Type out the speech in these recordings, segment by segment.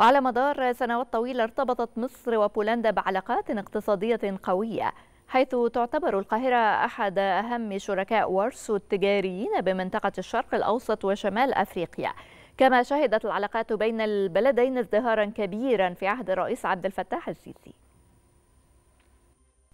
وعلى مدار سنوات طويلة ارتبطت مصر وبولندا بعلاقات اقتصادية قوية حيث تعتبر القاهرة أحد أهم شركاء وارسو التجاريين بمنطقة الشرق الأوسط وشمال أفريقيا كما شهدت العلاقات بين البلدين ازدهارا كبيرا في عهد الرئيس عبد الفتاح السيسي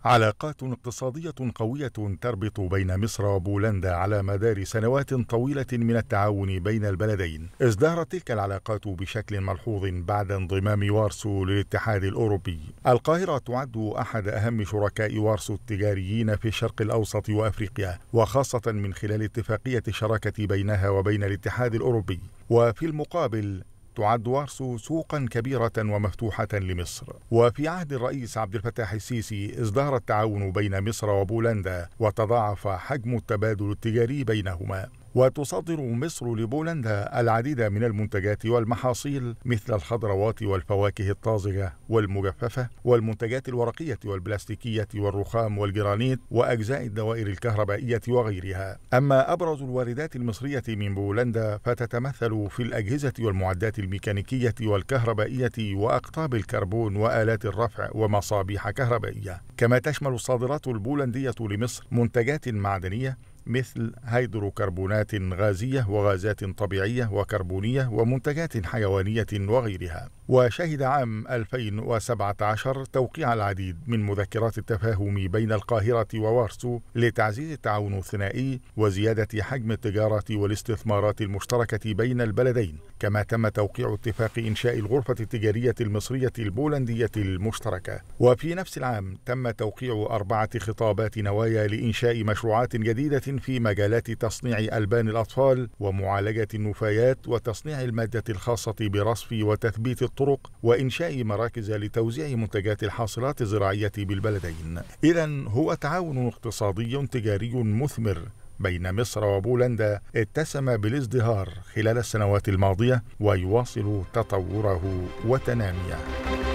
علاقات اقتصادية قوية تربط بين مصر وبولندا على مدار سنوات طويلة من التعاون بين البلدين. ازدهرت تلك العلاقات بشكل ملحوظ بعد انضمام وارسو للاتحاد الأوروبي. القاهرة تعد أحد أهم شركاء وارسو التجاريين في الشرق الأوسط وأفريقيا، وخاصة من خلال اتفاقية الشراكة بينها وبين الاتحاد الأوروبي. وفي المقابل تعد وارسو سوقا كبيرة ومفتوحة لمصر وفي عهد الرئيس عبد الفتاح السيسي ازدهر التعاون بين مصر وبولندا وتضاعف حجم التبادل التجاري بينهما وتصدر مصر لبولندا العديد من المنتجات والمحاصيل مثل الخضروات والفواكه الطازجة والمجففة والمنتجات الورقية والبلاستيكية والرخام والجرانيت وأجزاء الدوائر الكهربائية وغيرها أما أبرز الواردات المصرية من بولندا فتتمثل في الأجهزة والمعدات الميكانيكية والكهربائية وأقطاب الكربون وآلات الرفع ومصابيح كهربائية كما تشمل الصادرات البولندية لمصر منتجات معدنية مثل هيدروكربونات غازية وغازات طبيعية وكربونية ومنتجات حيوانية وغيرها وشهد عام 2017 توقيع العديد من مذكرات التفاهم بين القاهرة ووارسو لتعزيز التعاون الثنائي وزيادة حجم التجارة والاستثمارات المشتركة بين البلدين كما تم توقيع اتفاق إنشاء الغرفة التجارية المصرية البولندية المشتركة وفي نفس العام تم توقيع أربعة خطابات نوايا لإنشاء مشروعات جديدة في مجالات تصنيع ألبان الأطفال ومعالجة النفايات وتصنيع المادة الخاصة برصف وتثبيت الطرق وإنشاء مراكز لتوزيع منتجات الحاصلات الزراعية بالبلدين إذا هو تعاون اقتصادي تجاري مثمر بين مصر وبولندا اتسم بالازدهار خلال السنوات الماضيه ويواصل تطوره وتناميه